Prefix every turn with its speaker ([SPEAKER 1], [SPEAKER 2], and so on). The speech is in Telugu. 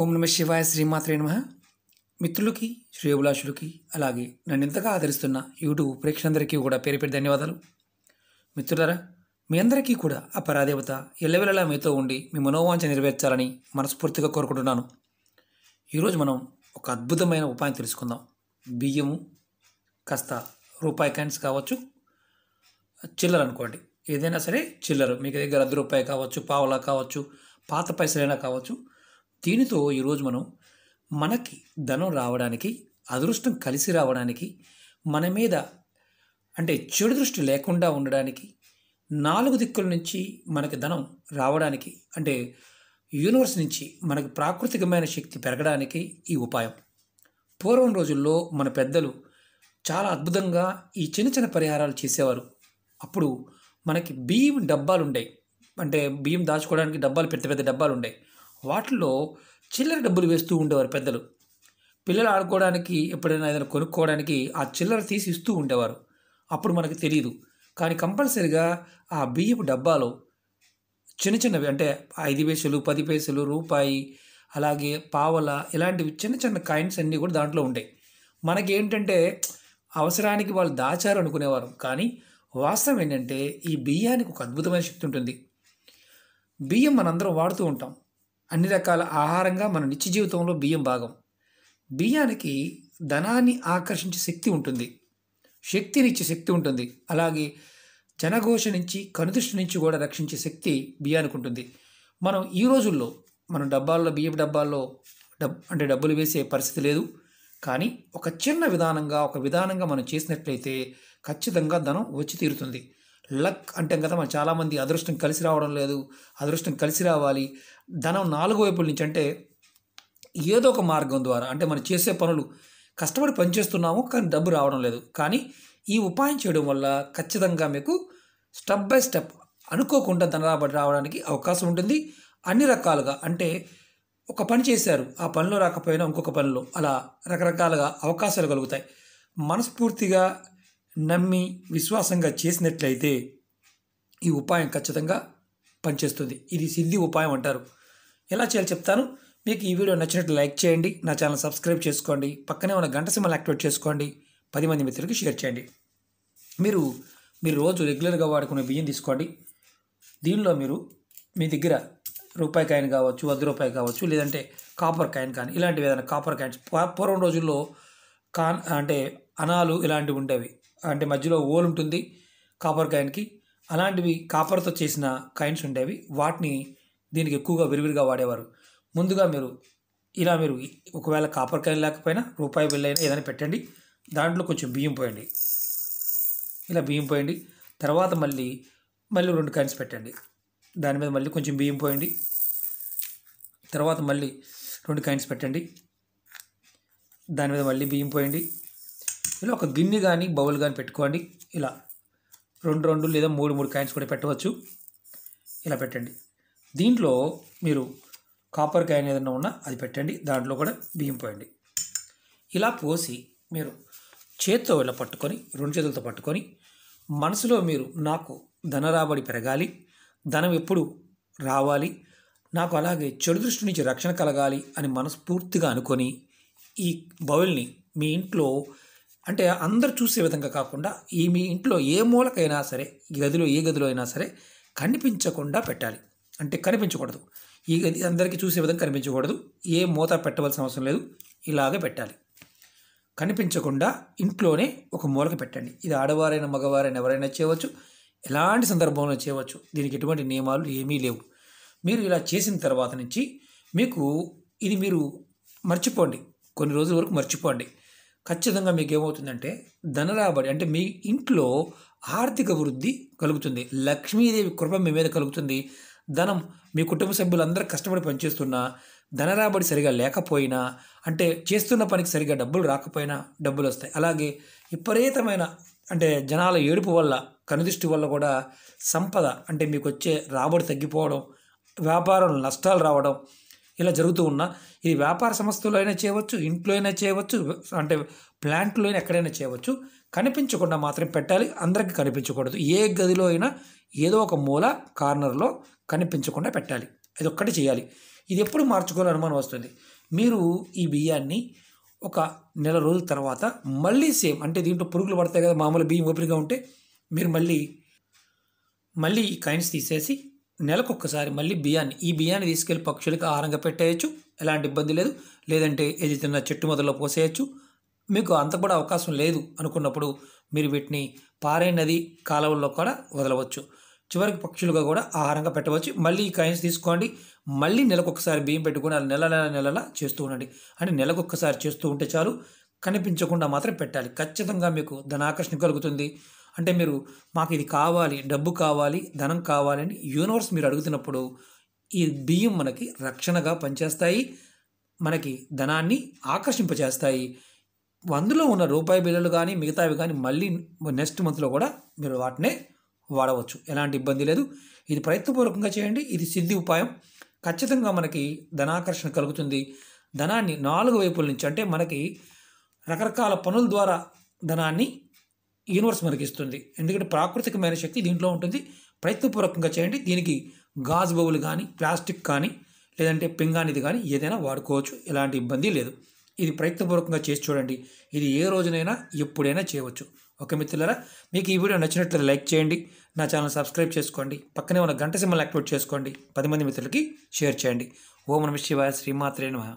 [SPEAKER 1] ఓం నమ శివాయ శ్రీమాత్రే నమ మిత్రులకి అభిలాషులకి అలాగే నన్ను ఇంతగా ఆదరిస్తున్న యూట్యూబ్ ప్రేక్షకులందరికీ కూడా పేరు పెట్టి ధన్యవాదాలు మిత్రులరా మీ అందరికీ కూడా ఆ పరాదేవత ఎల్లవెల్లలా మీతో ఉండి మీ మనోవాంఛ నెరవేర్చాలని మనస్ఫూర్తిగా కోరుకుంటున్నాను ఈరోజు మనం ఒక అద్భుతమైన ఉపాయం తెలుసుకుందాం బియ్యము కాస్త రూపాయి క్యాన్స్ కావచ్చు చిల్లర అనుకోండి ఏదైనా సరే చిల్లర మీకు దగ్గర అర్ధ రూపాయి కావచ్చు పావలా కావచ్చు పాత పైసలైనా కావచ్చు దీనితో ఈరోజు మనం మనకి ధనం రావడానికి అదృష్టం కలిసి రావడానికి మన మీద అంటే చెడు దృష్టి లేకుండా ఉండడానికి నాలుగు దిక్కుల నుంచి మనకి ధనం రావడానికి అంటే యూనివర్స్ నుంచి మనకు ప్రాకృతికమైన శక్తి పెరగడానికి ఈ ఉపాయం పూర్వం రోజుల్లో మన పెద్దలు చాలా అద్భుతంగా ఈ చిన్న చిన్న పరిహారాలు చేసేవారు అప్పుడు మనకి బియ్యం డబ్బాలు ఉండేవి అంటే బియ్యం దాచుకోవడానికి డబ్బాలు పెద్ద పెద్ద డబ్బాలు ఉండేవి వాటిలో చిల్లర డబ్బులు వేస్తూ ఉండేవారు పెద్దలు పిల్లలు ఆడుకోవడానికి ఎప్పుడైనా ఏదైనా కొనుక్కోవడానికి ఆ చిల్లర తీసి ఇస్తూ ఉండేవారు అప్పుడు మనకు తెలియదు కానీ కంపల్సరిగా ఆ బియ్యపు డబ్బాలో చిన్న చిన్నవి అంటే ఐదు పైసలు పది పైసలు రూపాయి అలాగే పావల ఇలాంటివి చిన్న చిన్న కాయిన్స్ అన్నీ కూడా దాంట్లో ఉంటాయి మనకేంటంటే అవసరానికి వాళ్ళు దాచారు అనుకునేవారు కానీ వాస్తవం ఏంటంటే ఈ బియ్యానికి ఒక అద్భుతమైన శక్తి ఉంటుంది బియ్యం మనందరం వాడుతూ ఉంటాం అన్ని రకాల ఆహారంగా మన నిత్య జీవితంలో బియ్యం భాగం బియ్యానికి ధనాన్ని ఆకర్షించే శక్తి ఉంటుంది శక్తినిచ్చే శక్తి ఉంటుంది అలాగే జనఘోష నుంచి కనుదృష్టి నుంచి కూడా రక్షించే శక్తి బియ్యానికి ఉంటుంది మనం ఈ రోజుల్లో మనం డబ్బాల్లో బియ్యపు డబ్బాల్లో డబ్ అంటే డబ్బులు వేసే పరిస్థితి లేదు కానీ ఒక చిన్న విధానంగా ఒక విధానంగా మనం చేసినట్లయితే ఖచ్చితంగా ధనం వచ్చి తీరుతుంది లక్ అంటాం కదా మనం చాలామంది అదృష్టం కలిసి రావడం లేదు అదృష్టం కలిసి రావాలి ధనం నాలుగు వైపుల నుంచి అంటే ఏదో ఒక మార్గం ద్వారా అంటే మనం చేసే పనులు కష్టపడి పనిచేస్తున్నాము కానీ డబ్బు రావడం లేదు కానీ ఈ ఉపాయం చేయడం వల్ల ఖచ్చితంగా మీకు స్టెప్ బై స్టెప్ అనుకోకుండా ధన రాబడి రావడానికి అవకాశం ఉంటుంది అన్ని రకాలుగా అంటే ఒక పని చేశారు ఆ పనిలో రాకపోయినా ఇంకొక పనిలో అలా రకరకాలుగా అవకాశాలు కలుగుతాయి మనస్ఫూర్తిగా నమ్మి విశ్వాసంగా చేసినట్లయితే ఈ ఉపాయం ఖచ్చితంగా పనిచేస్తుంది ఇది సిద్ధి ఉపాయం అంటారు ఎలా చేయాలో చెప్తాను మీకు ఈ వీడియో నచ్చినట్లు లైక్ చేయండి నా ఛానల్ సబ్స్క్రైబ్ చేసుకోండి పక్కనే ఉన్న గంట సిమ్మలు యాక్టివేట్ చేసుకోండి పది మంది మిత్రులకి షేర్ చేయండి మీరు మీరు రోజు రెగ్యులర్గా వాడుకునే బియ్యం తీసుకోండి దీనిలో మీరు మీ దగ్గర రూపాయి కాయిన్ కావచ్చు వద్ద రూపాయి కావచ్చు లేదంటే కాపర్ కాయిన్ కానీ ఇలాంటివి ఏదైనా కాపర్ కాయిన్స్ పూర్వం రోజుల్లో కాన్ అంటే అనాలు ఇలాంటివి ఉండేవి అంటే మధ్యలో ఓల్ ఉంటుంది కాపర్ కాయిన్కి అలాంటివి కాపర్తో చేసిన కాయిన్స్ ఉండేవి వాటిని దీనికి ఎక్కువగా విరివిరిగా వాడేవారు ముందుగా మీరు ఇలా మీరు ఒకవేళ కాపర్ కాయిన్ లేకపోయినా రూపాయి బిల్లైనా ఏదైనా పెట్టండి దాంట్లో కొంచెం బియ్యం పోయండి ఇలా బియ్యం పోయండి తర్వాత మళ్ళీ మళ్ళీ రెండు కాయిన్స్ పెట్టండి దాని మీద మళ్ళీ కొంచెం బియ్యం పోయండి తర్వాత మళ్ళీ రెండు కాయిన్స్ పెట్టండి దాని మీద మళ్ళీ బియ్యం పోయండి ఇలా ఒక గిన్నె కానీ బౌల్ కానీ పెట్టుకోండి ఇలా రెండు రెండు లేదా మూడు మూడు కాయిన్స్ కూడా పెట్టవచ్చు ఇలా పెట్టండి దీంట్లో మీరు కాపర్ క్యాన్ ఏదైనా ఉన్నా అది పెట్టండి దాంట్లో కూడా బియ్యం పోయండి ఇలా పోసి మీరు చేత్తో ఇలా పట్టుకొని రెండు చేతులతో పట్టుకొని మనసులో మీరు నాకు ధన రాబడి పెరగాలి ధనం ఎప్పుడు రావాలి నాకు అలాగే చెడు దృష్టి నుంచి రక్షణ కలగాలి అని మనస్ఫూర్తిగా అనుకొని ఈ బౌల్ని మీ ఇంట్లో అంటే అందరు చూసే విధంగా కాకుండా ఈ మీ ఇంట్లో ఏ మూలకైనా సరే ఈ గదిలో ఏ గదిలో అయినా సరే కనిపించకుండా పెట్టాలి అంటే కనిపించకూడదు ఈ గది అందరికీ చూసే విధంగా కనిపించకూడదు ఏ మూత పెట్టవలసిన అవసరం లేదు ఇలాగే పెట్టాలి కనిపించకుండా ఇంట్లోనే ఒక మూలక పెట్టండి ఇది ఆడవారైన మగవారైన ఎవరైనా చేయవచ్చు ఎలాంటి సందర్భంలో చేయవచ్చు దీనికి ఎటువంటి నియమాలు ఏమీ లేవు మీరు ఇలా చేసిన తర్వాత నుంచి మీకు ఇది మీరు మర్చిపోండి కొన్ని రోజుల వరకు మర్చిపోండి ఖచ్చితంగా మీకు ఏమవుతుందంటే ధనరాబడి అంటే మీ ఇంట్లో ఆర్థిక వృద్ధి కలుగుతుంది లక్ష్మీదేవి కృప మీ మీద కలుగుతుంది ధనం మీ కుటుంబ సభ్యులందరూ కష్టపడి పనిచేస్తున్నా ధన రాబడి సరిగా లేకపోయినా అంటే చేస్తున్న పనికి సరిగా డబ్బులు రాకపోయినా డబ్బులు వస్తాయి అలాగే విపరీతమైన అంటే జనాల ఏడుపు వల్ల కనుదిష్టి వల్ల కూడా సంపద అంటే మీకు వచ్చే రాబడి తగ్గిపోవడం వ్యాపారంలో నష్టాలు రావడం ఇలా జరుగుతూ ఉన్నా ఇది వ్యాపార సంస్థలో అయినా చేయవచ్చు ఇంట్లో అయినా చేయవచ్చు అంటే ప్లాంట్లో అయినా ఎక్కడైనా చేయవచ్చు కనిపించకుండా మాత్రం పెట్టాలి అందరికీ కనిపించకూడదు ఏ గదిలో అయినా ఏదో ఒక మూల కార్నర్లో కనిపించకుండా పెట్టాలి అది ఒక్కటి చేయాలి ఇది ఎప్పుడు మార్చుకోవాలని అనుమానం వస్తుంది మీరు ఈ బియ్యాన్ని ఒక నెల రోజుల తర్వాత మళ్ళీ సేమ్ అంటే దీంట్లో పురుగులు పడతాయి కదా మామూలు బియ్యం ఓపెన్గా ఉంటే మీరు మళ్ళీ మళ్ళీ ఈ కైన్స్ తీసేసి ఒక్కసారి మళ్ళీ బియ్యాన్ని ఈ బియ్యాన్ని తీసుకెళ్లి పక్షులకు ఆహారంగా పెట్టేయచ్చు ఎలాంటి ఇబ్బంది లేదు లేదంటే ఏది తిన్న చెట్టు మొదల్లో పోసేయచ్చు మీకు అంత కూడా అవకాశం లేదు అనుకున్నప్పుడు మీరు వీటిని పారే నది కాలువల్లో కూడా వదలవచ్చు చివరికి పక్షులుగా కూడా ఆహారంగా పెట్టవచ్చు మళ్ళీ ఈ కాయిన్స్ తీసుకోండి మళ్ళీ నెలకొకసారి బియ్యం పెట్టుకుని నెల నెల నెలలా చేస్తూ ఉండండి అంటే నెలకొకసారి చేస్తూ ఉంటే చాలు కనిపించకుండా మాత్రం పెట్టాలి ఖచ్చితంగా మీకు ధనాకర్షణ కలుగుతుంది అంటే మీరు మాకు ఇది కావాలి డబ్బు కావాలి ధనం కావాలి అని యూనివర్స్ మీరు అడుగుతున్నప్పుడు ఈ బియ్యం మనకి రక్షణగా పనిచేస్తాయి మనకి ధనాన్ని ఆకర్షింపచేస్తాయి అందులో ఉన్న రూపాయి బిల్లులు కానీ మిగతావి కానీ మళ్ళీ నెక్స్ట్ మంత్లో కూడా మీరు వాటినే వాడవచ్చు ఎలాంటి ఇబ్బంది లేదు ఇది ప్రయత్నపూర్వకంగా చేయండి ఇది సిద్ధి ఉపాయం ఖచ్చితంగా మనకి ధనాకర్షణ కలుగుతుంది ధనాన్ని నాలుగు వైపుల నుంచి అంటే మనకి రకరకాల పనుల ద్వారా ధనాన్ని యూనివర్స్ మనకి ఇస్తుంది ఎందుకంటే ప్రాకృతికమైన శక్తి దీంట్లో ఉంటుంది ప్రయత్నపూర్వకంగా చేయండి దీనికి గాజు బౌలు కానీ ప్లాస్టిక్ కానీ లేదంటే పింగానిది కానీ ఏదైనా వాడుకోవచ్చు ఎలాంటి ఇబ్బంది లేదు ఇది ప్రయత్నపూర్వకంగా చేసి చూడండి ఇది ఏ రోజునైనా ఎప్పుడైనా చేయవచ్చు ఒక మిత్రులరా మీకు ఈ వీడియో నచ్చినట్లు లైక్ చేయండి నా ఛానల్ సబ్స్క్రైబ్ చేసుకోండి పక్కనే ఉన్న గంట సింబల్ యాక్టివేట్ చేసుకోండి పది మంది మిత్రులకి షేర్ చేయండి ఓం నమ శివాయ శ్రీమాత్రేణ